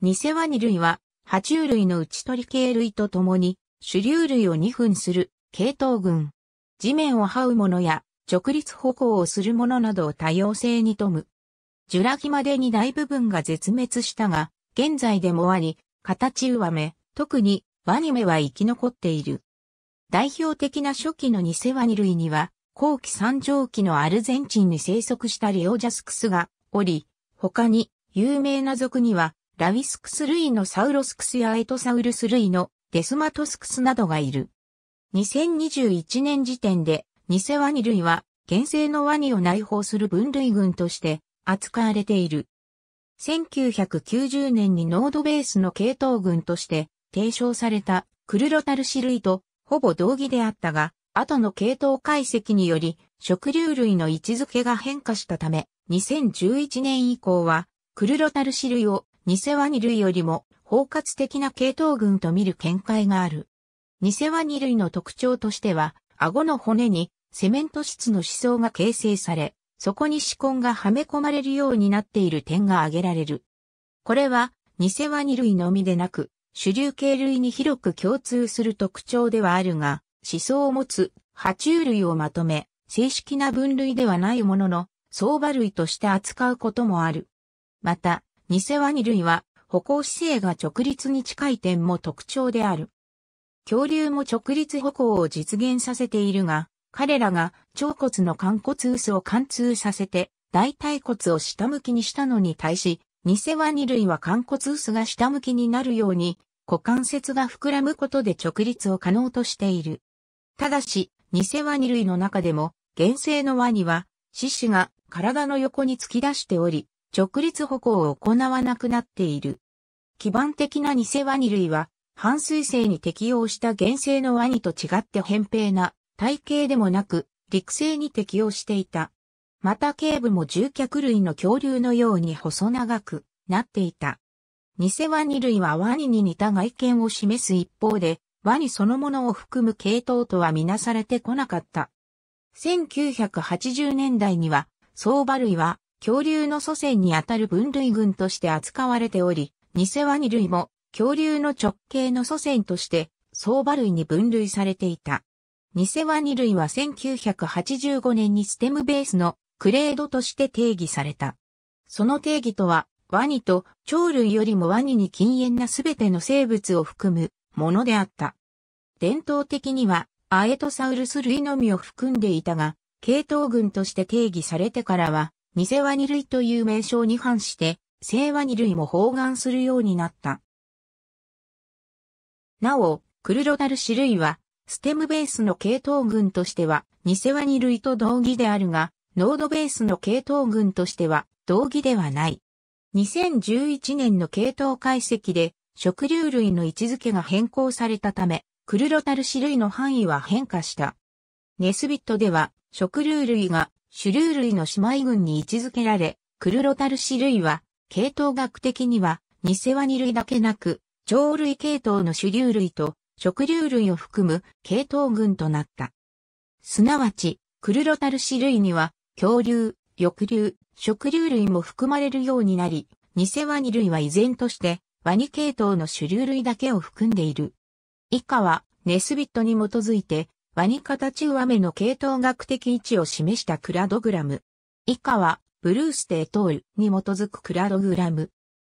ニセワニ類は、爬虫類の内鳥系類と共に、主流類を2分する、系統群。地面を這うものや、直立歩行をするものなどを多様性に富む。ジュラギまでに大部分が絶滅したが、現在でもあり、形上目、特にワニ目は生き残っている。代表的な初期のニセワニ類には、後期三畳期のアルゼンチンに生息したリオジャスクスがおり、他に有名な族には、ラウィスクス類のサウロスクスやエトサウルス類のデスマトスクスなどがいる。2021年時点で、ニセワニ類は、原生のワニを内包する分類群として扱われている。1990年にノードベースの系統群として提唱されたクルロタルシ類とほぼ同義であったが、後の系統解析により食流類の位置づけが変化したため、2011年以降はクルロタルシ類を偽ワニ類よりも包括的な系統群と見る見解がある。偽ワニ類の特徴としては、顎の骨にセメント質の思想が形成され、そこに歯根がはめ込まれるようになっている点が挙げられる。これは、偽ワニ類のみでなく、主流系類に広く共通する特徴ではあるが、思想を持つ爬虫類をまとめ、正式な分類ではないものの、相場類として扱うこともある。また、偽ワニ類は歩行姿勢が直立に近い点も特徴である。恐竜も直立歩行を実現させているが、彼らが腸骨の肝骨臼を貫通させて、大腿骨を下向きにしたのに対し、偽ワニ類は肝骨臼が下向きになるように、股関節が膨らむことで直立を可能としている。ただし、偽ワニ類の中でも、原生のワニは、獅子が体の横に突き出しており、直立歩行を行わなくなっている。基盤的な偽ワニ類は、半水性に適応した原生のワニと違って扁平な体型でもなく、陸性に適応していた。また頸部も獣脚類の恐竜のように細長くなっていた。偽ワニ類はワニに似た外見を示す一方で、ワニそのものを含む系統とはみなされてこなかった。1980年代には、相場類は恐竜の祖先にあたる分類群として扱われており、ニセワニ類も恐竜の直系の祖先として相場類に分類されていた。ニセワニ類は1985年にステムベースのクレードとして定義された。その定義とは、ワニと鳥類よりもワニに禁煙な全ての生物を含むものであった。伝統的にはアエトサウルス類のみを含んでいたが、系統群として定義されてからは、偽ワニ類という名称に反して、正ワニ類も包含するようになった。なお、クルロダル種類は、ステムベースの系統群としては、偽ワニ類と同義であるが、ノードベースの系統群としては、同義ではない。2011年の系統解析で、食流類の位置づけが変更されたため、クルロタル種類の範囲は変化した。ネスビットでは、食流類が種類類の姉妹群に位置づけられ、クルロタルシ類は、系統学的には、ニセワニ類だけなく、鳥類系統の種流類と食流類を含む系統群となった。すなわち、クルロタルシ類には、恐竜、翼竜、食竜類も含まれるようになり、ニセワニ類は依然として、ワニ系統の種流類だけを含んでいる。以下は、ネスビットに基づいて、ワニカタチウアメの系統学的位置を示したクラドグラム。以下は、ブルース・テートールに基づくクラドグラム。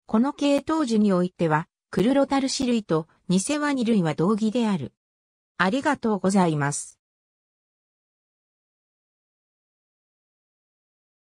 この系統樹においては、クルロタルシ類とニセワニ類は同義である。ありがとうございます。